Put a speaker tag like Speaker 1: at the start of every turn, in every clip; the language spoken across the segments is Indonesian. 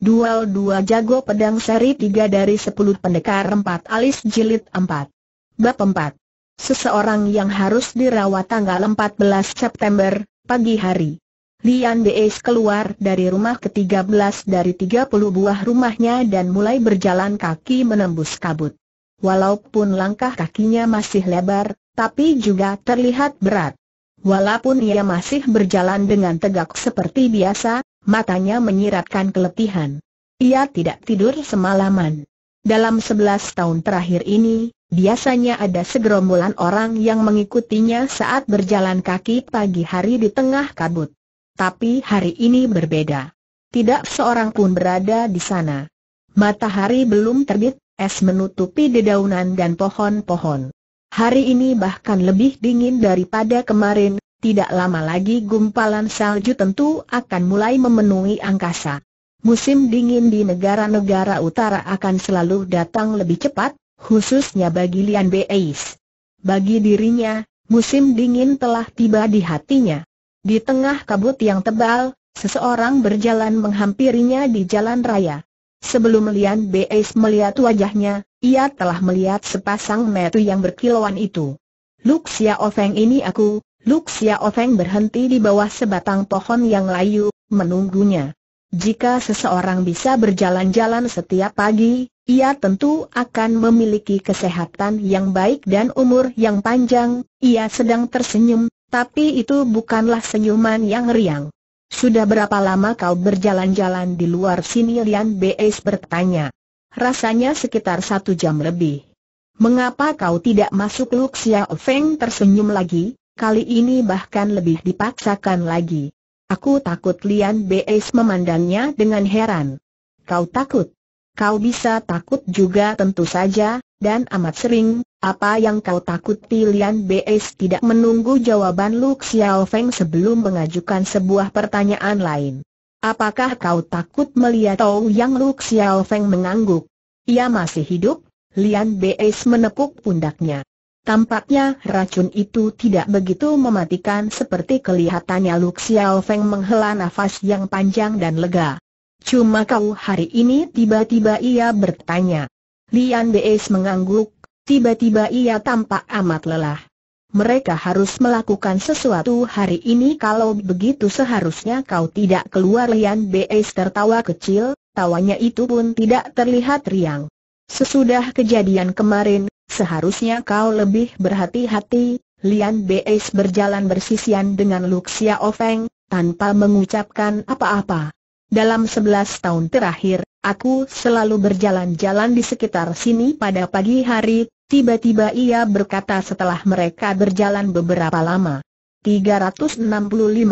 Speaker 1: Duel dua jago pedang seri tiga dari sepuluh pendekar empat alis jilid empat. Bab empat. Seseorang yang harus dirawat tanggal 14 September, pagi hari. Lian Beis keluar dari rumah ke-13 dari 30 buah rumahnya dan mulai berjalan kaki menembus kabut. Walaupun langkah kakinya masih lebar, tapi juga terlihat berat. Walaupun ia masih berjalan dengan tegak seperti biasa, matanya menyiratkan keletihan. Ia tidak tidur semalaman. Dalam sebelas tahun terakhir ini, biasanya ada segerombolan orang yang mengikutinya saat berjalan kaki pagi hari di tengah kabut. Tapi hari ini berbeda. Tidak seorang pun berada di sana. Matahari belum terbit, es menutupi dedaunan dan pohon-pohon. Hari ini bahkan lebih dingin daripada kemarin, tidak lama lagi gumpalan salju tentu akan mulai memenuhi angkasa. Musim dingin di negara-negara utara akan selalu datang lebih cepat, khususnya bagi Lian Beis. Bagi dirinya, musim dingin telah tiba di hatinya. Di tengah kabut yang tebal, seseorang berjalan menghampirinya di jalan raya. Sebelum Lian Beis melihat wajahnya, ia telah melihat sepasang metu yang berkilauan itu. Luxia Ofeng ini aku, Luxia Feng berhenti di bawah sebatang pohon yang layu, menunggunya. Jika seseorang bisa berjalan-jalan setiap pagi, ia tentu akan memiliki kesehatan yang baik dan umur yang panjang, ia sedang tersenyum, tapi itu bukanlah senyuman yang riang. Sudah berapa lama kau berjalan-jalan di luar sini Lian Beis bertanya. Rasanya sekitar satu jam lebih. Mengapa kau tidak masuk Luxia Feng tersenyum lagi? Kali ini bahkan lebih dipaksakan lagi. Aku takut Lian Beis memandangnya dengan heran. Kau takut? Kau bisa takut juga tentu saja, dan amat sering, apa yang kau takuti Lian B.S. tidak menunggu jawaban Lu Xiao Feng sebelum mengajukan sebuah pertanyaan lain. Apakah kau takut melihat Tau Yang Lu Xiao Feng mengangguk? Ia masih hidup? Lian B.S. menepuk pundaknya. Tampaknya racun itu tidak begitu mematikan seperti kelihatannya Lu Xiao Feng menghela nafas yang panjang dan lega. Cuma kau hari ini tiba-tiba ia bertanya. Lian Beis mengangguk, tiba-tiba ia tampak amat lelah. Mereka harus melakukan sesuatu hari ini kalau begitu seharusnya kau tidak keluar Lian Beis tertawa kecil, tawanya itu pun tidak terlihat riang. Sesudah kejadian kemarin, Seharusnya kau lebih berhati-hati, Lian Beis berjalan bersisian dengan Luxia Ofeng, tanpa mengucapkan apa-apa. Dalam sebelas tahun terakhir, aku selalu berjalan-jalan di sekitar sini pada pagi hari, tiba-tiba ia berkata setelah mereka berjalan beberapa lama. 365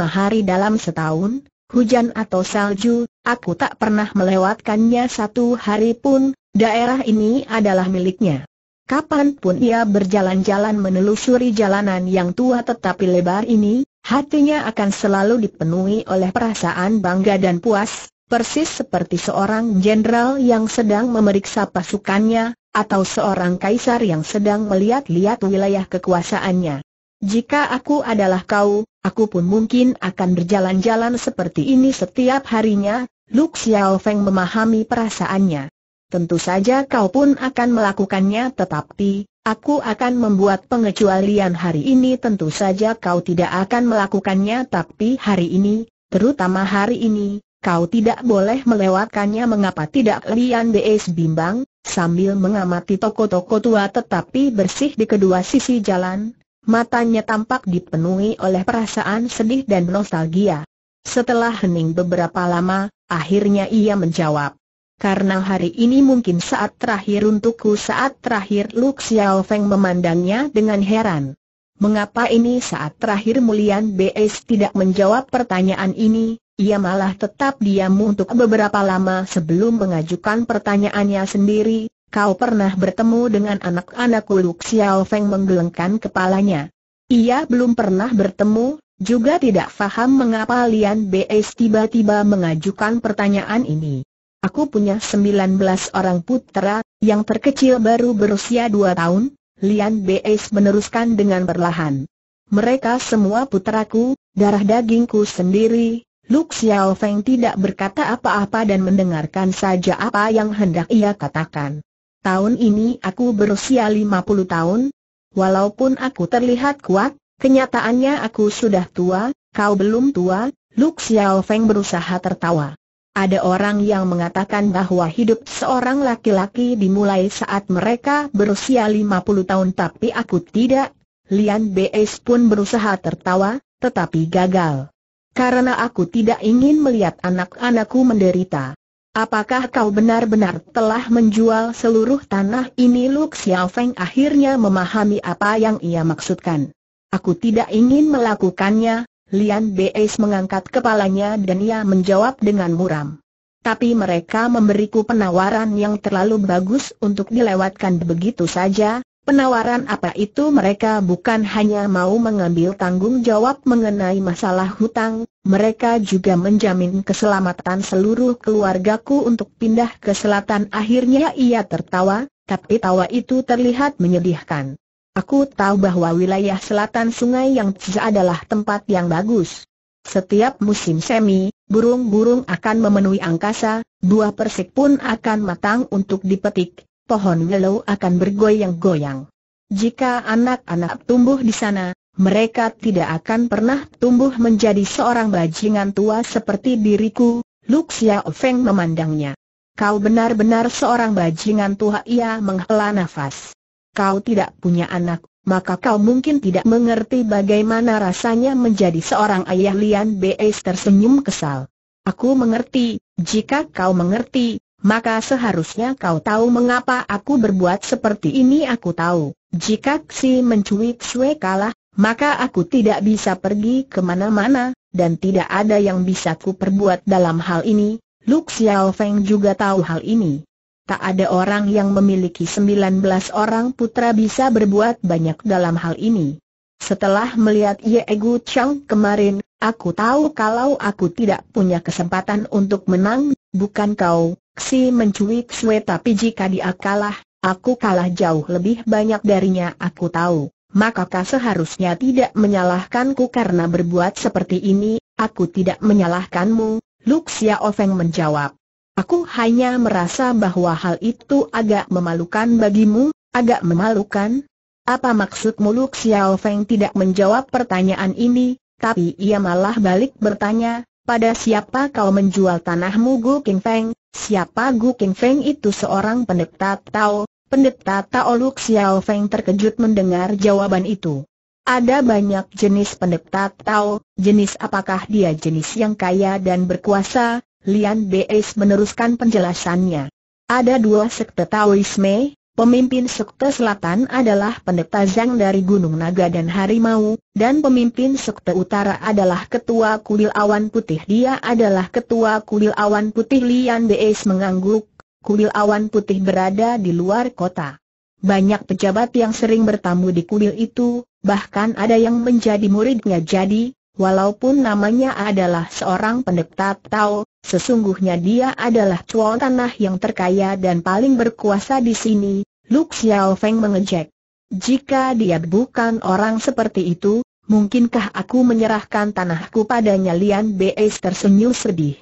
Speaker 1: hari dalam setahun, hujan atau salju, aku tak pernah melewatkannya satu hari pun, daerah ini adalah miliknya. Kapanpun ia berjalan-jalan menelusuri jalanan yang tua tetapi lebar ini, hatinya akan selalu dipenuhi oleh perasaan bangga dan puas, persis seperti seorang jenderal yang sedang memeriksa pasukannya, atau seorang kaisar yang sedang melihat-lihat wilayah kekuasaannya. Jika aku adalah kau, aku pun mungkin akan berjalan-jalan seperti ini setiap harinya, Lu Xiao Feng memahami perasaannya tentu saja kau pun akan melakukannya tetapi, aku akan membuat pengecualian hari ini tentu saja kau tidak akan melakukannya tapi hari ini, terutama hari ini, kau tidak boleh melewatkannya mengapa tidak Lian B.S. bimbang, sambil mengamati toko-toko tua tetapi bersih di kedua sisi jalan, matanya tampak dipenuhi oleh perasaan sedih dan nostalgia. Setelah hening beberapa lama, akhirnya ia menjawab, karena hari ini mungkin saat terakhir untukku saat terakhir Lu Xiao Feng memandangnya dengan heran. Mengapa ini saat terakhir Mulian BS tidak menjawab pertanyaan ini, ia malah tetap diam untuk beberapa lama sebelum mengajukan pertanyaannya sendiri, kau pernah bertemu dengan anak-anakku Lu Xiao Feng menggelengkan kepalanya. Ia belum pernah bertemu, juga tidak faham mengapa Lian BS tiba-tiba mengajukan pertanyaan ini. Aku punya 19 orang putera, yang terkecil baru berusia dua tahun, Lian B.S. meneruskan dengan perlahan. Mereka semua puteraku, darah dagingku sendiri, Luk Xiao Feng tidak berkata apa-apa dan mendengarkan saja apa yang hendak ia katakan. Tahun ini aku berusia lima puluh tahun, walaupun aku terlihat kuat, kenyataannya aku sudah tua, kau belum tua, Luk Xiao Feng berusaha tertawa. Ada orang yang mengatakan bahwa hidup seorang laki-laki dimulai saat mereka berusia 50 tahun tapi aku tidak. Lian B.S. pun berusaha tertawa, tetapi gagal. Karena aku tidak ingin melihat anak-anakku menderita. Apakah kau benar-benar telah menjual seluruh tanah ini? Luk Xiaofeng akhirnya memahami apa yang ia maksudkan. Aku tidak ingin melakukannya, Lian Beis mengangkat kepalanya dan ia menjawab dengan muram. Tapi mereka memberiku penawaran yang terlalu bagus untuk dilewatkan begitu saja, penawaran apa itu mereka bukan hanya mau mengambil tanggung jawab mengenai masalah hutang, mereka juga menjamin keselamatan seluruh keluargaku untuk pindah ke selatan akhirnya ia tertawa, tapi tawa itu terlihat menyedihkan. Aku tahu bahwa wilayah selatan sungai yang Yangtze adalah tempat yang bagus. Setiap musim semi, burung-burung akan memenuhi angkasa, buah persik pun akan matang untuk dipetik, pohon willow akan bergoyang-goyang. Jika anak-anak tumbuh di sana, mereka tidak akan pernah tumbuh menjadi seorang bajingan tua seperti diriku, Luxia Ofeng memandangnya. Kau benar-benar seorang bajingan tua ia menghela nafas kau tidak punya anak, maka kau mungkin tidak mengerti bagaimana rasanya menjadi seorang ayah Lian Beis tersenyum kesal. Aku mengerti, jika kau mengerti, maka seharusnya kau tahu mengapa aku berbuat seperti ini aku tahu. Jika si mencuit Sue kalah, maka aku tidak bisa pergi kemana-mana, dan tidak ada yang bisa ku perbuat dalam hal ini. Lu Xiao Feng juga tahu hal ini. Tak ada orang yang memiliki 19 orang putra bisa berbuat banyak dalam hal ini. Setelah melihat Ye Gu Chang kemarin, aku tahu kalau aku tidak punya kesempatan untuk menang, bukan kau, Xi mencuit Sui tapi jika dia kalah, aku kalah jauh lebih banyak darinya aku tahu. Maka kau seharusnya tidak menyalahkanku karena berbuat seperti ini, aku tidak menyalahkanmu, Luxia Ofeng menjawab. Aku hanya merasa bahwa hal itu agak memalukan bagimu, agak memalukan. Apa maksudmu muluk Xiao Feng tidak menjawab pertanyaan ini, tapi ia malah balik bertanya, pada siapa kau menjual tanahmu Gu King Feng? Siapa Gu King Feng itu seorang pendeta Tao? Pendeta Tao Lu Xiao Feng terkejut mendengar jawaban itu. Ada banyak jenis pendeta Tao, jenis apakah dia jenis yang kaya dan berkuasa, Lian Beis meneruskan penjelasannya. Ada dua sekte Taoisme, pemimpin sekte selatan adalah pendeta Zhang dari Gunung Naga dan Harimau, dan pemimpin sekte utara adalah ketua kuil awan putih. Dia adalah ketua kuil awan putih Lian Beis mengangguk, kuil awan putih berada di luar kota. Banyak pejabat yang sering bertamu di kuil itu, bahkan ada yang menjadi muridnya jadi, Walaupun namanya adalah seorang pendeta Tao, sesungguhnya dia adalah tuan tanah yang terkaya dan paling berkuasa di sini, Lu Xiao Feng mengejek. Jika dia bukan orang seperti itu, mungkinkah aku menyerahkan tanahku padanya Lian Bei tersenyum sedih.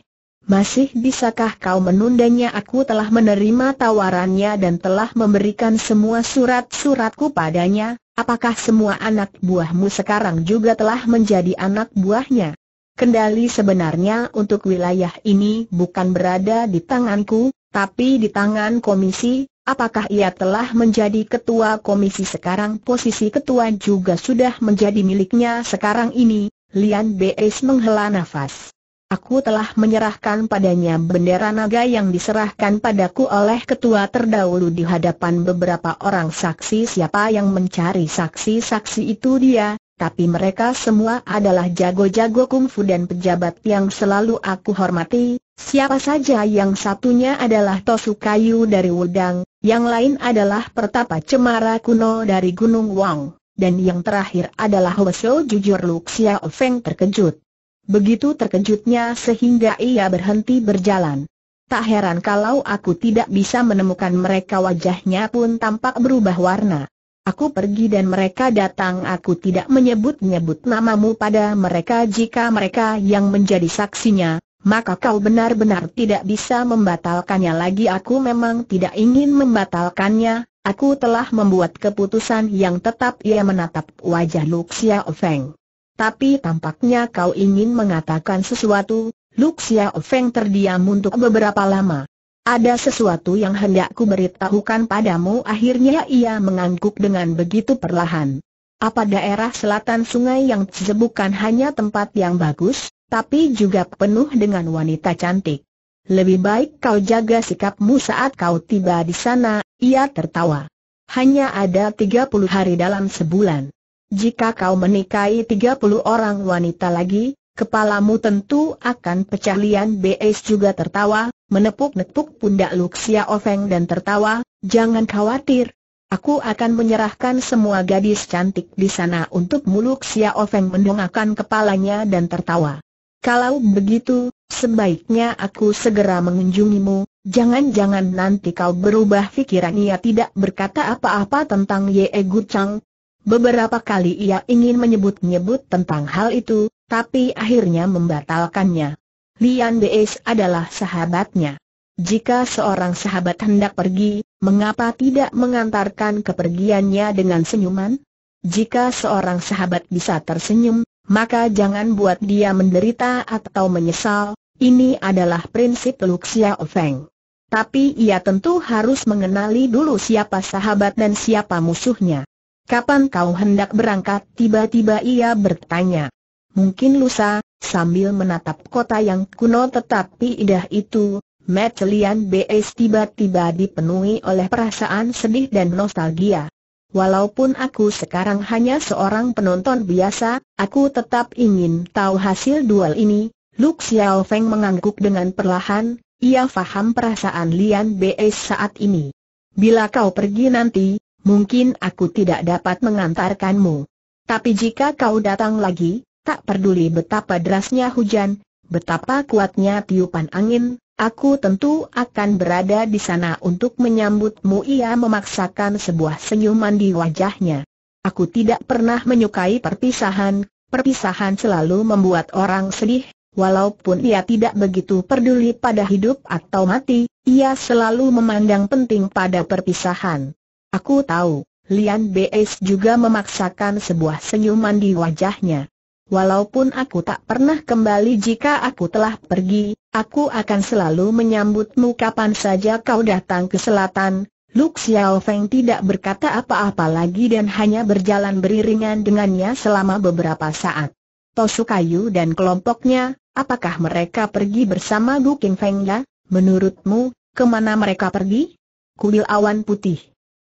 Speaker 1: Masih bisakah kau menundanya aku telah menerima tawarannya dan telah memberikan semua surat-suratku padanya, apakah semua anak buahmu sekarang juga telah menjadi anak buahnya? Kendali sebenarnya untuk wilayah ini bukan berada di tanganku, tapi di tangan komisi, apakah ia telah menjadi ketua komisi sekarang posisi ketua juga sudah menjadi miliknya sekarang ini, Lian Beis menghela nafas. Aku telah menyerahkan padanya bendera naga yang diserahkan padaku oleh ketua terdahulu di hadapan beberapa orang saksi siapa yang mencari saksi-saksi itu dia, tapi mereka semua adalah jago-jago kungfu dan pejabat yang selalu aku hormati, siapa saja yang satunya adalah Tosu Kayu dari Wudang, yang lain adalah Pertapa Cemara kuno dari Gunung Wang, dan yang terakhir adalah Hoso Jujur Luxia Ofeng terkejut. Begitu terkejutnya sehingga ia berhenti berjalan. Tak heran kalau aku tidak bisa menemukan mereka wajahnya pun tampak berubah warna. Aku pergi dan mereka datang aku tidak menyebut-nyebut namamu pada mereka jika mereka yang menjadi saksinya, maka kau benar-benar tidak bisa membatalkannya lagi aku memang tidak ingin membatalkannya, aku telah membuat keputusan yang tetap ia menatap wajah Luxia Feng tapi tampaknya kau ingin mengatakan sesuatu, Luxia Feng terdiam untuk beberapa lama. Ada sesuatu yang hendak ku beritahukan padamu akhirnya ia mengangguk dengan begitu perlahan. Apa daerah selatan sungai yang Tse bukan hanya tempat yang bagus, tapi juga penuh dengan wanita cantik. Lebih baik kau jaga sikapmu saat kau tiba di sana, ia tertawa. Hanya ada 30 hari dalam sebulan. Jika kau menikahi 30 orang wanita lagi, kepalamu tentu akan pecah lian BS juga tertawa, menepuk-nepuk pundak Luxia Ofeng dan tertawa, jangan khawatir. Aku akan menyerahkan semua gadis cantik di sana untuk muluk Xia Ofeng mendongakkan kepalanya dan tertawa. Kalau begitu, sebaiknya aku segera mengunjungimu, jangan-jangan nanti kau berubah pikiran ia tidak berkata apa-apa tentang Ye Gu Chang, Beberapa kali ia ingin menyebut-nyebut tentang hal itu, tapi akhirnya membatalkannya. Lian Bs adalah sahabatnya. Jika seorang sahabat hendak pergi, mengapa tidak mengantarkan kepergiannya dengan senyuman? Jika seorang sahabat bisa tersenyum, maka jangan buat dia menderita atau menyesal, ini adalah prinsip Luxia Ofeng. Tapi ia tentu harus mengenali dulu siapa sahabat dan siapa musuhnya kapan kau hendak berangkat? Tiba-tiba ia bertanya. Mungkin lusa, sambil menatap kota yang kuno tetapi indah itu, Metelian BS tiba-tiba dipenuhi oleh perasaan sedih dan nostalgia. Walaupun aku sekarang hanya seorang penonton biasa, aku tetap ingin tahu hasil duel ini. Lu Xiao Feng mengangguk dengan perlahan, ia faham perasaan Lian BS saat ini. Bila kau pergi nanti, mungkin aku tidak dapat mengantarkanmu. Tapi jika kau datang lagi, tak peduli betapa derasnya hujan, betapa kuatnya tiupan angin, aku tentu akan berada di sana untuk menyambutmu. Ia memaksakan sebuah senyuman di wajahnya. Aku tidak pernah menyukai perpisahan, perpisahan selalu membuat orang sedih, Walaupun ia tidak begitu peduli pada hidup atau mati, ia selalu memandang penting pada perpisahan. Aku tahu, Lian B.S. juga memaksakan sebuah senyuman di wajahnya. Walaupun aku tak pernah kembali jika aku telah pergi, aku akan selalu menyambutmu kapan saja kau datang ke selatan. Lu Xiaofeng tidak berkata apa-apa lagi dan hanya berjalan beriringan dengannya selama beberapa saat. Tosukayu dan kelompoknya, apakah mereka pergi bersama Gu King ya? Menurutmu, kemana mereka pergi? Kuil awan putih.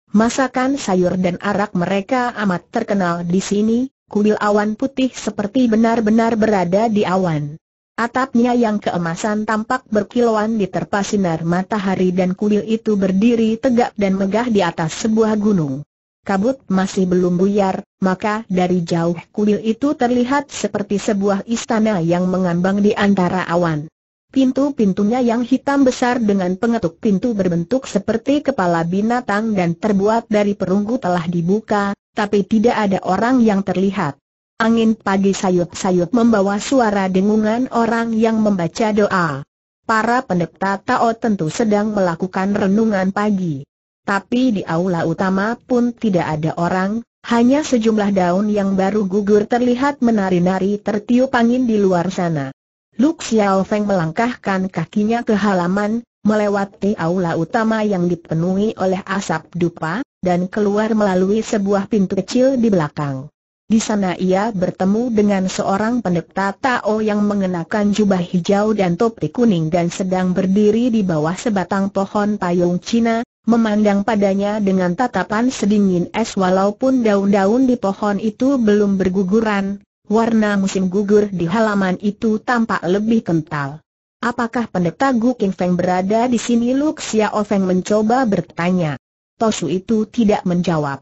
Speaker 1: Masakan sayur dan arak mereka amat terkenal di sini, kuil awan putih seperti benar-benar berada di awan. Atapnya yang keemasan tampak berkilauan diterpa sinar matahari dan kuil itu berdiri tegak dan megah di atas sebuah gunung. Kabut masih belum buyar, maka dari jauh kuil itu terlihat seperti sebuah istana yang mengambang di antara awan. Pintu-pintunya yang hitam besar dengan pengetuk pintu berbentuk seperti kepala binatang dan terbuat dari perunggu telah dibuka, tapi tidak ada orang yang terlihat. Angin pagi sayup-sayup membawa suara dengungan orang yang membaca doa. Para pendeta Tao tentu sedang melakukan renungan pagi. Tapi di aula utama pun tidak ada orang, hanya sejumlah daun yang baru gugur terlihat menari-nari tertiup angin di luar sana. Lu Xiao Feng melangkahkan kakinya ke halaman, melewati aula utama yang dipenuhi oleh asap dupa, dan keluar melalui sebuah pintu kecil di belakang. Di sana ia bertemu dengan seorang pendeta Tao yang mengenakan jubah hijau dan topi kuning dan sedang berdiri di bawah sebatang pohon payung Cina, memandang padanya dengan tatapan sedingin es walaupun daun-daun di pohon itu belum berguguran, warna musim gugur di halaman itu tampak lebih kental. Apakah pendeta Gu King Feng berada di sini? Luk Xiao Feng mencoba bertanya. Tosu itu tidak menjawab.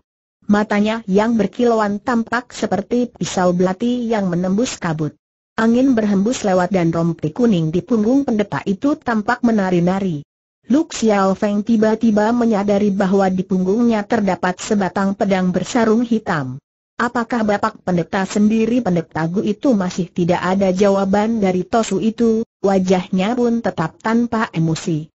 Speaker 1: Matanya yang berkilauan tampak seperti pisau belati yang menembus kabut. Angin berhembus lewat dan rompi kuning di punggung pendeta itu tampak menari-nari. Luk Xiao Feng tiba-tiba menyadari bahwa di punggungnya terdapat sebatang pedang bersarung hitam. Apakah Bapak Pendeta sendiri pendeta Gu itu masih tidak ada jawaban dari Tosu itu, wajahnya pun tetap tanpa emosi.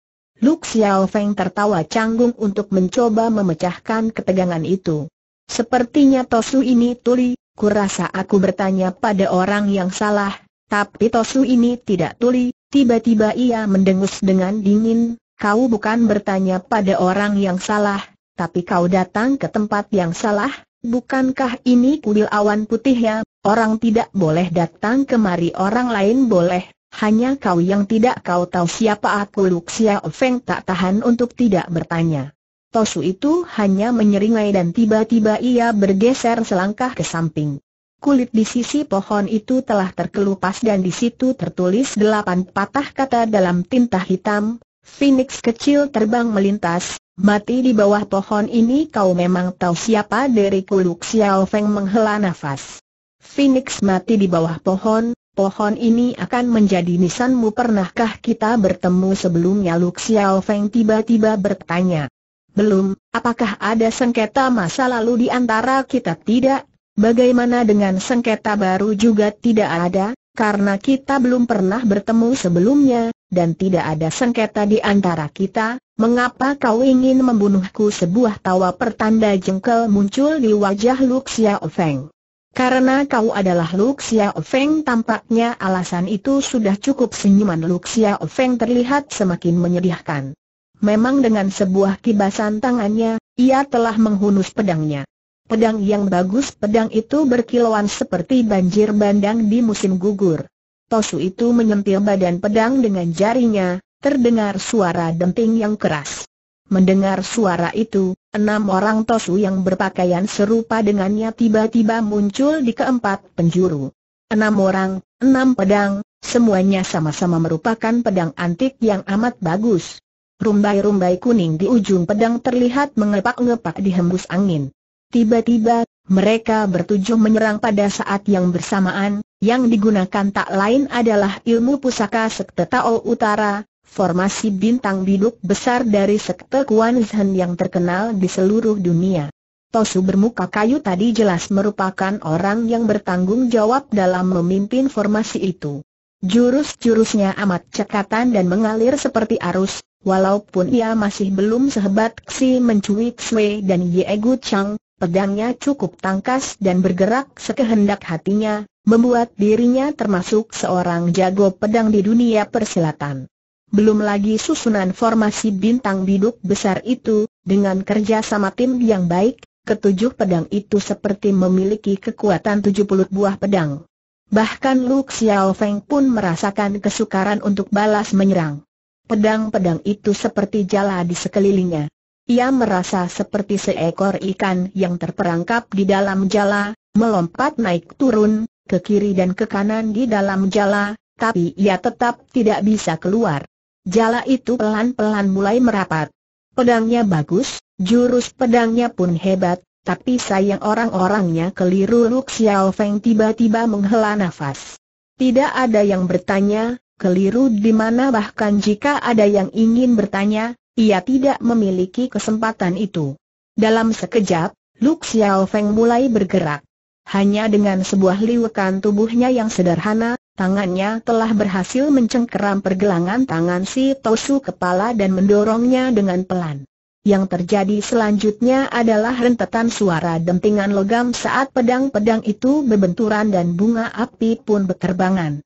Speaker 1: Luk Xiao Feng tertawa canggung untuk mencoba memecahkan ketegangan itu. Sepertinya Tosu ini tuli, kurasa aku bertanya pada orang yang salah, tapi Tosu ini tidak tuli, tiba-tiba ia mendengus dengan dingin, kau bukan bertanya pada orang yang salah, tapi kau datang ke tempat yang salah, Bukankah ini kuil awan putih ya? Orang tidak boleh datang kemari orang lain boleh, hanya kau yang tidak kau tahu siapa aku Luxia Feng tak tahan untuk tidak bertanya. Tosu itu hanya menyeringai dan tiba-tiba ia bergeser selangkah ke samping. Kulit di sisi pohon itu telah terkelupas dan di situ tertulis delapan patah kata dalam tinta hitam, Phoenix kecil terbang melintas, Mati di bawah pohon ini kau memang tahu siapa dari Kuluk Xiao Feng menghela nafas. Phoenix mati di bawah pohon, pohon ini akan menjadi nisanmu pernahkah kita bertemu sebelumnya Lu Xiao Feng tiba-tiba bertanya. Belum, apakah ada sengketa masa lalu di antara kita tidak? Bagaimana dengan sengketa baru juga tidak ada, karena kita belum pernah bertemu sebelumnya, dan tidak ada sengketa di antara kita, mengapa kau ingin membunuhku sebuah tawa pertanda jengkel muncul di wajah Luxia Oveng. Karena kau adalah Luxia Oveng. tampaknya alasan itu sudah cukup senyuman Luxia Oveng terlihat semakin menyedihkan. Memang dengan sebuah kibasan tangannya, ia telah menghunus pedangnya. Pedang yang bagus pedang itu berkilauan seperti banjir bandang di musim gugur. Tosu itu menyentil badan pedang dengan jarinya, terdengar suara denting yang keras. Mendengar suara itu, enam orang Tosu yang berpakaian serupa dengannya tiba-tiba muncul di keempat penjuru. Enam orang, enam pedang, semuanya sama-sama merupakan pedang antik yang amat bagus. Rumbai-rumbai kuning di ujung pedang terlihat mengepak-ngepak dihembus angin. Tiba-tiba, mereka bertujuh menyerang pada saat yang bersamaan, yang digunakan tak lain adalah ilmu pusaka Sekte Tao Utara, formasi bintang biduk besar dari Sekte Kuan Zhen yang terkenal di seluruh dunia. Tosu bermuka kayu tadi jelas merupakan orang yang bertanggung jawab dalam memimpin formasi itu. Jurus-jurusnya amat cekatan dan mengalir seperti arus, walaupun ia masih belum sehebat Xi mencuit Xue dan Ye Gu Chang, pedangnya cukup tangkas dan bergerak sekehendak hatinya, membuat dirinya termasuk seorang jago pedang di dunia persilatan. Belum lagi susunan formasi bintang biduk besar itu, dengan kerja sama tim yang baik, ketujuh pedang itu seperti memiliki kekuatan 70 buah pedang. Bahkan Lu Xiao Feng pun merasakan kesukaran untuk balas menyerang. Pedang-pedang itu seperti jala di sekelilingnya. Ia merasa seperti seekor ikan yang terperangkap di dalam jala, melompat naik turun, ke kiri dan ke kanan di dalam jala, tapi ia tetap tidak bisa keluar. Jala itu pelan-pelan mulai merapat. Pedangnya bagus, jurus pedangnya pun hebat, tapi sayang orang-orangnya keliru Luk Xiao Feng tiba-tiba menghela nafas. Tidak ada yang bertanya, keliru di mana bahkan jika ada yang ingin bertanya, ia tidak memiliki kesempatan itu. Dalam sekejap, Luk Xiao Feng mulai bergerak. Hanya dengan sebuah liwekan tubuhnya yang sederhana, tangannya telah berhasil mencengkeram pergelangan tangan si Tosu kepala dan mendorongnya dengan pelan. Yang terjadi selanjutnya adalah rentetan suara dentingan logam saat pedang-pedang itu berbenturan dan bunga api pun berterbangan.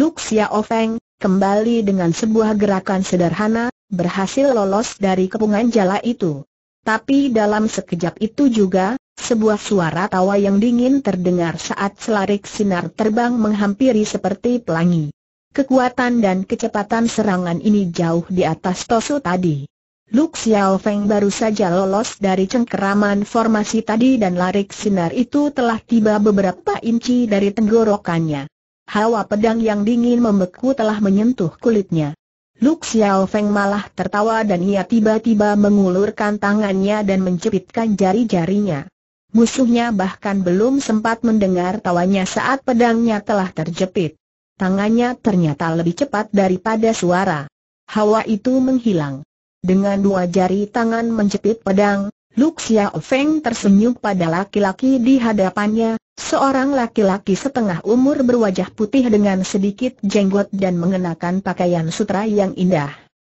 Speaker 1: Luk Ofeng, kembali dengan sebuah gerakan sederhana, berhasil lolos dari kepungan jala itu. Tapi dalam sekejap itu juga, sebuah suara tawa yang dingin terdengar saat selarik sinar terbang menghampiri seperti pelangi. Kekuatan dan kecepatan serangan ini jauh di atas Tosu tadi. Luk Xiao Feng baru saja lolos dari cengkeraman formasi tadi dan larik sinar itu telah tiba beberapa inci dari tenggorokannya. Hawa pedang yang dingin membeku telah menyentuh kulitnya. Luk Xiao Feng malah tertawa dan ia tiba-tiba mengulurkan tangannya dan menjepitkan jari-jarinya. Musuhnya bahkan belum sempat mendengar tawanya saat pedangnya telah terjepit. Tangannya ternyata lebih cepat daripada suara. Hawa itu menghilang. Dengan dua jari tangan menjepit pedang, Luk Xiao Feng tersenyum pada laki-laki di hadapannya, Seorang laki-laki setengah umur berwajah putih dengan sedikit jenggot dan mengenakan pakaian sutra yang indah.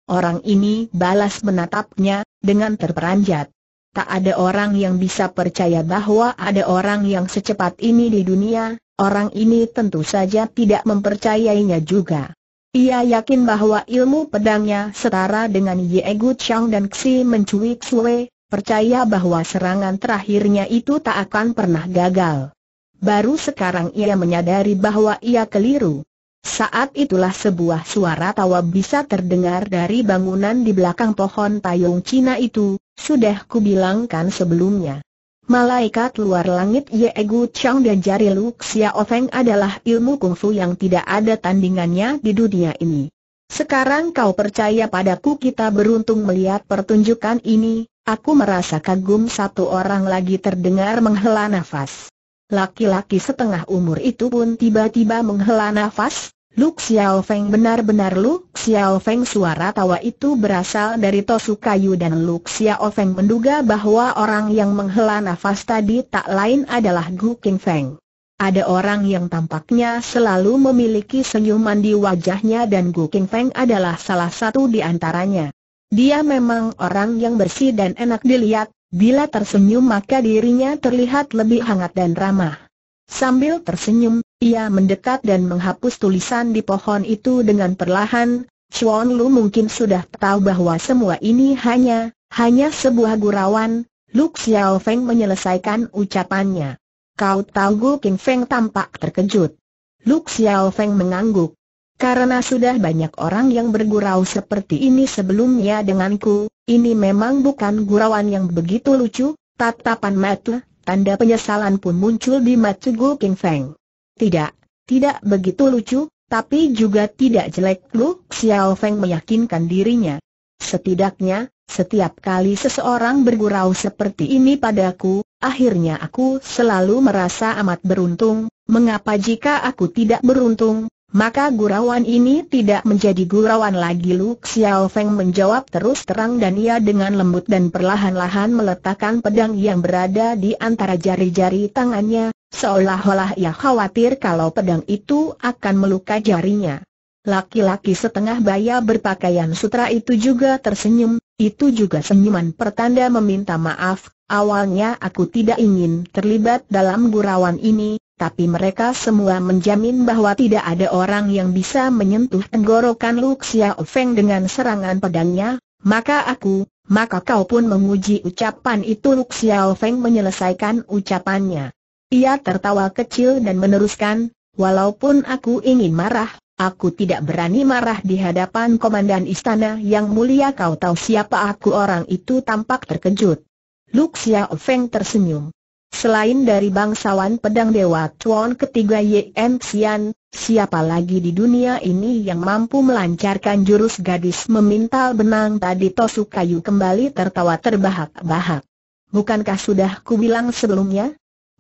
Speaker 1: Orang ini balas menatapnya, dengan terperanjat. Tak ada orang yang bisa percaya bahwa ada orang yang secepat ini di dunia, orang ini tentu saja tidak mempercayainya juga. Ia yakin bahwa ilmu pedangnya setara dengan Ye Gu Chang dan Xi Mencui Xue, percaya bahwa serangan terakhirnya itu tak akan pernah gagal. Baru sekarang ia menyadari bahwa ia keliru. Saat itulah sebuah suara tawa bisa terdengar dari bangunan di belakang pohon payung Cina itu, sudah kubilangkan sebelumnya. Malaikat luar langit Ye Gu Chang dan jari Lu Xiao Feng adalah ilmu kungfu yang tidak ada tandingannya di dunia ini. Sekarang kau percaya padaku kita beruntung melihat pertunjukan ini, aku merasa kagum satu orang lagi terdengar menghela nafas. Laki-laki setengah umur itu pun tiba-tiba menghela nafas, Luk Xiao Feng benar-benar Luk Xiao Feng suara tawa itu berasal dari Tosu Kayu dan Luk Xiao Feng menduga bahwa orang yang menghela nafas tadi tak lain adalah Gu King Feng. Ada orang yang tampaknya selalu memiliki senyuman di wajahnya dan Gu King Feng adalah salah satu di antaranya. Dia memang orang yang bersih dan enak dilihat, Bila tersenyum maka dirinya terlihat lebih hangat dan ramah. Sambil tersenyum, ia mendekat dan menghapus tulisan di pohon itu dengan perlahan, Chuan Lu mungkin sudah tahu bahwa semua ini hanya, hanya sebuah gurauan, Lu Xiao Feng menyelesaikan ucapannya. Kau tahu Gu King Feng tampak terkejut. Lu Xiao Feng mengangguk. Karena sudah banyak orang yang bergurau seperti ini sebelumnya denganku, ini memang bukan gurauan yang begitu lucu, tatapan mata, tanda penyesalan pun muncul di mata Gu King Feng. Tidak, tidak begitu lucu, tapi juga tidak jelek Lu Xiao Feng meyakinkan dirinya. Setidaknya, setiap kali seseorang bergurau seperti ini padaku, akhirnya aku selalu merasa amat beruntung, mengapa jika aku tidak beruntung, maka gurauan ini tidak menjadi gurauan lagi Lu Xiao Feng menjawab terus terang dan ia dengan lembut dan perlahan-lahan meletakkan pedang yang berada di antara jari-jari tangannya, seolah-olah ia khawatir kalau pedang itu akan meluka jarinya. Laki-laki setengah baya berpakaian sutra itu juga tersenyum, itu juga senyuman pertanda meminta maaf, awalnya aku tidak ingin terlibat dalam gurauan ini, tapi mereka semua menjamin bahwa tidak ada orang yang bisa menyentuh tenggorokan Luxia Ofeng dengan serangan pedangnya, maka aku, maka kau pun menguji ucapan itu Luxia Ofeng menyelesaikan ucapannya. Ia tertawa kecil dan meneruskan, walaupun aku ingin marah, aku tidak berani marah di hadapan komandan istana yang mulia kau tahu siapa aku orang itu tampak terkejut. Luxia Ofeng tersenyum. Selain dari bangsawan pedang Dewa Chuan ketiga M Xian, siapa lagi di dunia ini yang mampu melancarkan jurus gadis memintal benang tadi Tosu Kayu kembali tertawa terbahak-bahak. Bukankah sudah kubilang sebelumnya?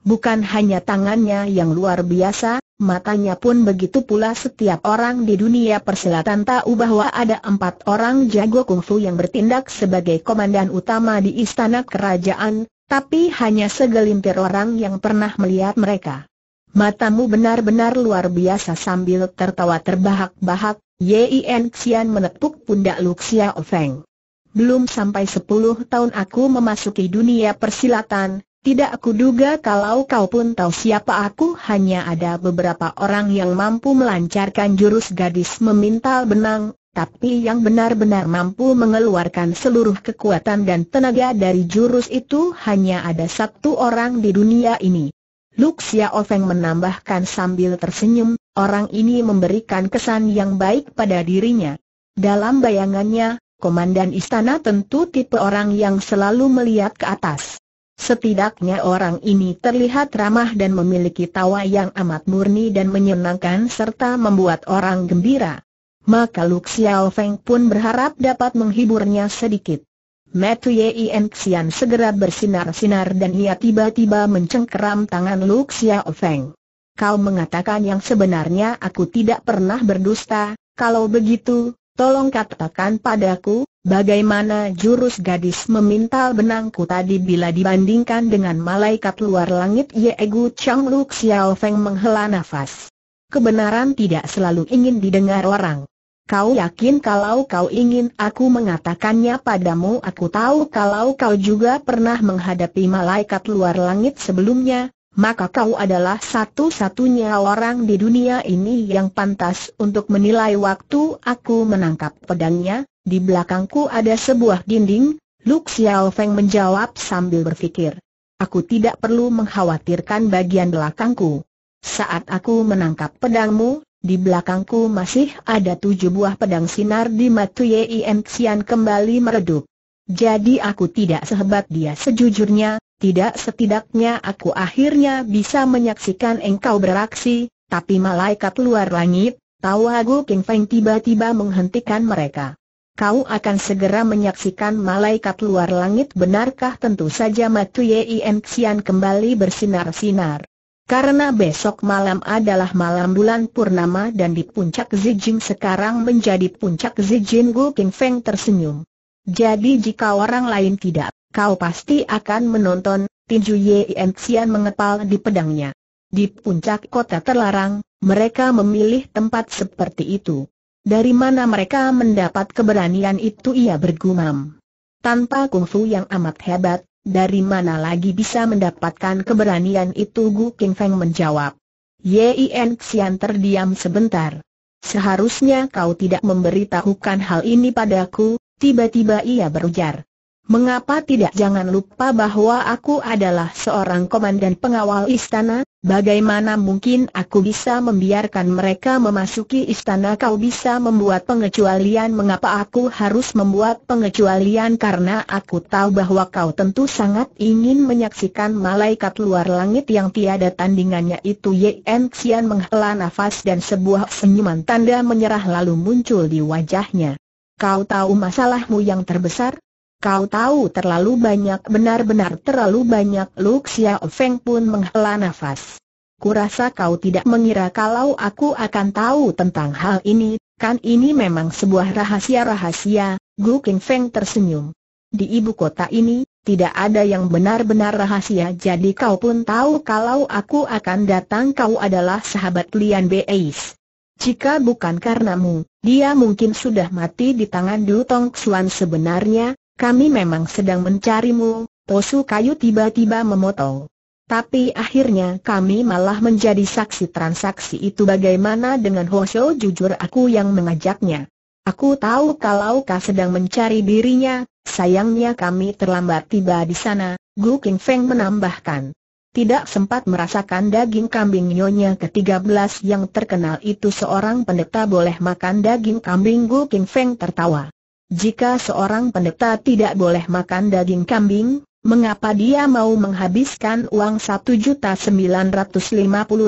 Speaker 1: Bukan hanya tangannya yang luar biasa, matanya pun begitu pula setiap orang di dunia persilatan tahu bahwa ada empat orang jago kungfu yang bertindak sebagai komandan utama di istana kerajaan, tapi hanya segelintir orang yang pernah melihat mereka. Matamu benar-benar luar biasa sambil tertawa terbahak-bahak, Yin Xian menepuk pundak Luxia Ofeng. Belum sampai sepuluh tahun aku memasuki dunia persilatan, tidak aku duga kalau kau pun tahu siapa aku hanya ada beberapa orang yang mampu melancarkan jurus gadis memintal benang, tapi yang benar-benar mampu mengeluarkan seluruh kekuatan dan tenaga dari jurus itu hanya ada satu orang di dunia ini. Luxia Ofeng menambahkan sambil tersenyum, orang ini memberikan kesan yang baik pada dirinya. Dalam bayangannya, komandan istana tentu tipe orang yang selalu melihat ke atas. Setidaknya orang ini terlihat ramah dan memiliki tawa yang amat murni dan menyenangkan serta membuat orang gembira maka Lu Xiao Feng pun berharap dapat menghiburnya sedikit. Metu Yin Xian segera bersinar-sinar dan ia tiba-tiba mencengkeram tangan Lu Xiao Feng. Kau mengatakan yang sebenarnya aku tidak pernah berdusta, kalau begitu, tolong katakan padaku, bagaimana jurus gadis memintal benangku tadi bila dibandingkan dengan malaikat luar langit Ye Gu Chang Lu Xiao Feng menghela nafas kebenaran tidak selalu ingin didengar orang. Kau yakin kalau kau ingin aku mengatakannya padamu aku tahu kalau kau juga pernah menghadapi malaikat luar langit sebelumnya, maka kau adalah satu-satunya orang di dunia ini yang pantas untuk menilai waktu aku menangkap pedangnya, di belakangku ada sebuah dinding, Lu Xiao Feng menjawab sambil berpikir. Aku tidak perlu mengkhawatirkan bagian belakangku. Saat aku menangkap pedangmu, di belakangku masih ada tujuh buah pedang sinar di matu Yim Xian kembali meredup. Jadi aku tidak sehebat dia sejujurnya, tidak setidaknya aku akhirnya bisa menyaksikan engkau beraksi, tapi malaikat luar langit, tahu aku King Feng tiba-tiba menghentikan mereka. Kau akan segera menyaksikan malaikat luar langit benarkah tentu saja matu Yim Xian kembali bersinar-sinar. Karena besok malam adalah malam bulan purnama dan di puncak Zijing sekarang menjadi puncak Zijin Gu King Feng tersenyum. Jadi jika orang lain tidak, kau pasti akan menonton, Tinju Yen Xian mengepal di pedangnya. Di puncak kota terlarang, mereka memilih tempat seperti itu. Dari mana mereka mendapat keberanian itu ia bergumam. Tanpa kungfu yang amat hebat, dari mana lagi bisa mendapatkan keberanian itu Gu King Feng menjawab. Yin Xian terdiam sebentar. Seharusnya kau tidak memberitahukan hal ini padaku, tiba-tiba ia berujar. Mengapa tidak jangan lupa bahwa aku adalah seorang komandan pengawal istana, bagaimana mungkin aku bisa membiarkan mereka memasuki istana kau bisa membuat pengecualian mengapa aku harus membuat pengecualian karena aku tahu bahwa kau tentu sangat ingin menyaksikan malaikat luar langit yang tiada tandingannya itu Yen Xian menghela nafas dan sebuah senyuman tanda menyerah lalu muncul di wajahnya. Kau tahu masalahmu yang terbesar? Kau tahu terlalu banyak benar-benar terlalu banyak Luxia Feng pun menghela nafas. Kurasa kau tidak mengira kalau aku akan tahu tentang hal ini, kan ini memang sebuah rahasia-rahasia, Gu King Feng tersenyum. Di ibu kota ini, tidak ada yang benar-benar rahasia jadi kau pun tahu kalau aku akan datang kau adalah sahabat Lian Beis. Jika bukan karenamu, dia mungkin sudah mati di tangan Du Tong Xuan sebenarnya, kami memang sedang mencarimu, Tosu Kayu tiba-tiba memotong. Tapi akhirnya kami malah menjadi saksi transaksi itu bagaimana dengan Hosho jujur aku yang mengajaknya. Aku tahu kalau kau sedang mencari dirinya, sayangnya kami terlambat tiba di sana, Gu King Feng menambahkan. Tidak sempat merasakan daging kambing nyonya ke-13 yang terkenal itu seorang pendeta boleh makan daging kambing Gu King Feng tertawa. Jika seorang pendeta tidak boleh makan daging kambing, mengapa dia mau menghabiskan uang juta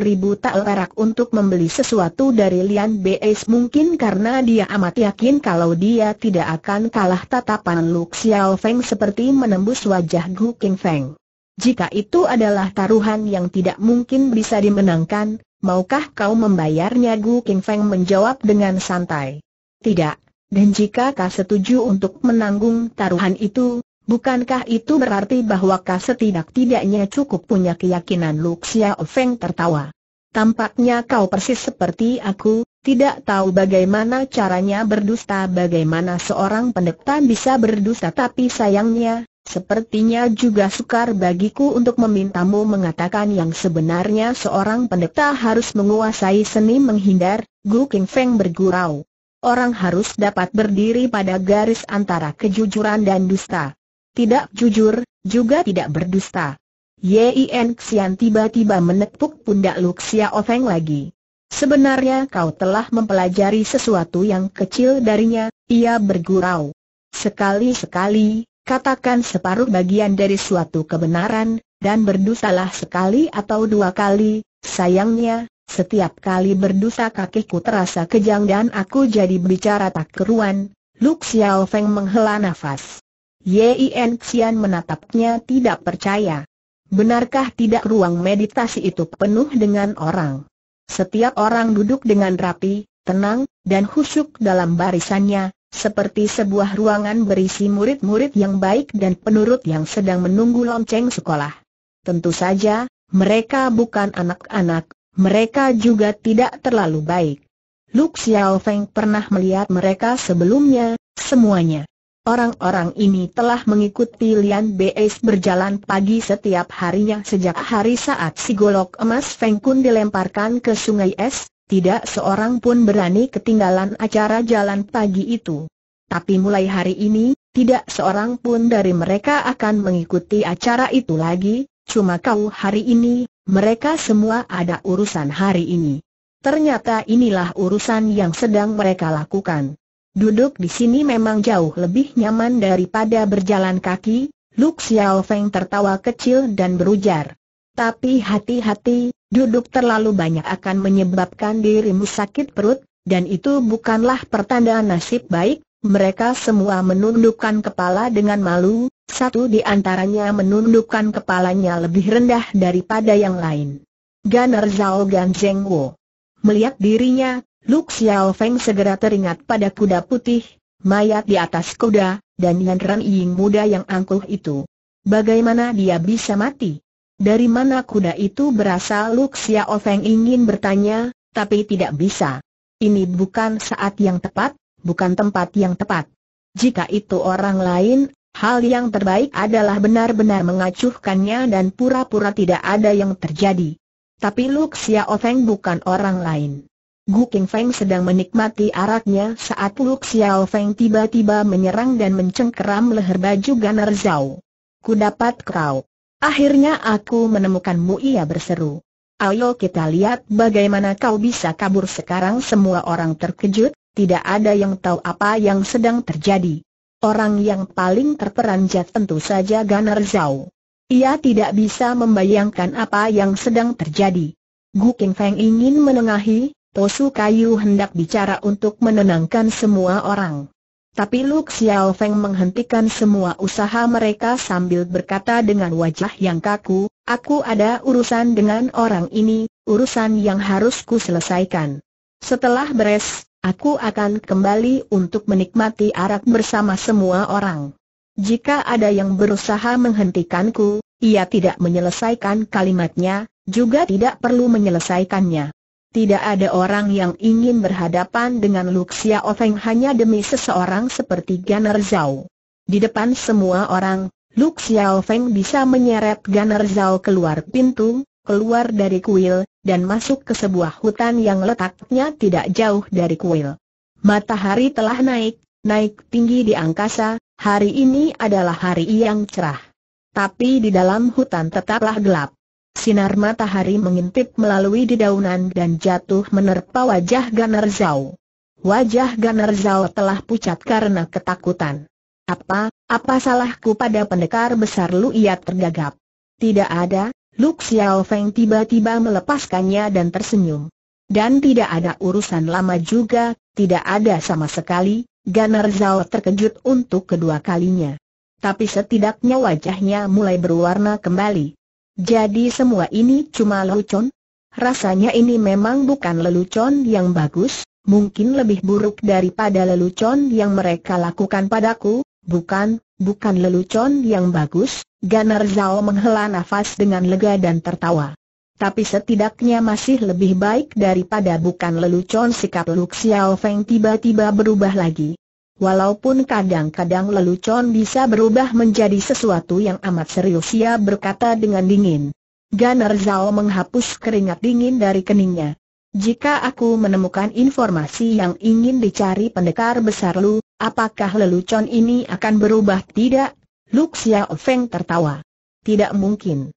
Speaker 1: ribu tak perak untuk membeli sesuatu dari Lian BS mungkin karena dia amat yakin kalau dia tidak akan kalah tatapan Lu Xiao Feng seperti menembus wajah Gu King Feng. Jika itu adalah taruhan yang tidak mungkin bisa dimenangkan, maukah kau membayarnya Gu King Feng menjawab dengan santai. Tidak, dan jika kau setuju untuk menanggung taruhan itu, bukankah itu berarti bahwa kau setidak-tidaknya cukup punya keyakinan Luxia Ofeng tertawa. Tampaknya kau persis seperti aku, tidak tahu bagaimana caranya berdusta bagaimana seorang pendeta bisa berdusta tapi sayangnya, Sepertinya juga sukar bagiku untuk memintamu mengatakan yang sebenarnya seorang pendeta harus menguasai seni menghindar, Gu King Feng bergurau orang harus dapat berdiri pada garis antara kejujuran dan dusta. Tidak jujur, juga tidak berdusta. Yin Xian tiba-tiba menepuk pundak Luxia Ofeng lagi. Sebenarnya kau telah mempelajari sesuatu yang kecil darinya, ia bergurau. Sekali-sekali, katakan separuh bagian dari suatu kebenaran, dan berdustalah sekali atau dua kali, sayangnya, setiap kali berdosa kakiku terasa kejang dan aku jadi bicara tak keruan, Luk Xiao Feng menghela nafas. Yin Xian menatapnya tidak percaya. Benarkah tidak ruang meditasi itu penuh dengan orang? Setiap orang duduk dengan rapi, tenang, dan khusyuk dalam barisannya, seperti sebuah ruangan berisi murid-murid yang baik dan penurut yang sedang menunggu lonceng sekolah. Tentu saja, mereka bukan anak-anak, mereka juga tidak terlalu baik. Lu Xiao Feng pernah melihat mereka sebelumnya, semuanya. Orang-orang ini telah mengikuti Lian Beis berjalan pagi setiap harinya sejak hari saat si golok emas Feng Kun dilemparkan ke sungai es, tidak seorang pun berani ketinggalan acara jalan pagi itu. Tapi mulai hari ini, tidak seorang pun dari mereka akan mengikuti acara itu lagi, cuma kau hari ini, mereka semua ada urusan hari ini. Ternyata inilah urusan yang sedang mereka lakukan. Duduk di sini memang jauh lebih nyaman daripada berjalan kaki, Lu Xiao Feng tertawa kecil dan berujar. Tapi hati-hati, duduk terlalu banyak akan menyebabkan dirimu sakit perut, dan itu bukanlah pertanda nasib baik, mereka semua menundukkan kepala dengan malu, satu di antaranya menundukkan kepalanya lebih rendah daripada yang lain. Ganer Zhao Gan Zheng Wo. Melihat dirinya, Lu Xiao Feng segera teringat pada kuda putih, mayat di atas kuda, dan Yan Ran Ying muda yang angkuh itu. Bagaimana dia bisa mati? Dari mana kuda itu berasal Lu Xiao Feng ingin bertanya, tapi tidak bisa. Ini bukan saat yang tepat, bukan tempat yang tepat. Jika itu orang lain, Hal yang terbaik adalah benar-benar mengacuhkannya dan pura-pura tidak ada yang terjadi. Tapi Luxia Xiao Feng bukan orang lain. Gu King Feng sedang menikmati araknya saat Luxia Xiao Feng tiba-tiba menyerang dan mencengkeram leher baju Ganer Zhao. Ku dapat kau. Akhirnya aku menemukanmu ia berseru. Ayo kita lihat bagaimana kau bisa kabur sekarang semua orang terkejut, tidak ada yang tahu apa yang sedang terjadi. Orang yang paling terperanjat tentu saja Ganar Zhao. Ia tidak bisa membayangkan apa yang sedang terjadi. Gu King Feng ingin menengahi, Tosu Kayu hendak bicara untuk menenangkan semua orang. Tapi Lu Xiao Feng menghentikan semua usaha mereka sambil berkata dengan wajah yang kaku, Aku ada urusan dengan orang ini, urusan yang harus ku selesaikan. Setelah beres, Aku akan kembali untuk menikmati arak bersama semua orang. Jika ada yang berusaha menghentikanku, ia tidak menyelesaikan kalimatnya, juga tidak perlu menyelesaikannya. Tidak ada orang yang ingin berhadapan dengan Luxia Ofeng hanya demi seseorang seperti Ganer Zhao. Di depan semua orang, Luxia Ofeng bisa menyeret Ganer Zhao keluar pintu, keluar dari kuil, dan masuk ke sebuah hutan yang letaknya tidak jauh dari kuil. Matahari telah naik, naik tinggi di angkasa, hari ini adalah hari yang cerah. Tapi di dalam hutan tetaplah gelap. Sinar matahari mengintip melalui dedaunan dan jatuh menerpa wajah Ganar Zhao. Wajah Ganar Zhao telah pucat karena ketakutan. Apa, apa salahku pada pendekar besar Lu ia tergagap? Tidak ada, Luk Xiao Feng tiba-tiba melepaskannya dan tersenyum. Dan tidak ada urusan lama juga, tidak ada sama sekali, Ganar Zhao terkejut untuk kedua kalinya. Tapi setidaknya wajahnya mulai berwarna kembali. Jadi semua ini cuma lelucon? Rasanya ini memang bukan lelucon yang bagus, mungkin lebih buruk daripada lelucon yang mereka lakukan padaku, bukan, bukan lelucon yang bagus, Ganar Zhao menghela nafas dengan lega dan tertawa. Tapi setidaknya masih lebih baik daripada bukan lelucon sikap Lu Xiao Feng tiba-tiba berubah lagi. Walaupun kadang-kadang lelucon bisa berubah menjadi sesuatu yang amat serius ia berkata dengan dingin. Ganar Zhao menghapus keringat dingin dari keningnya. Jika aku menemukan informasi yang ingin dicari pendekar besar Lu, Apakah lelucon ini akan berubah tidak? Luxia Feng tertawa. Tidak mungkin.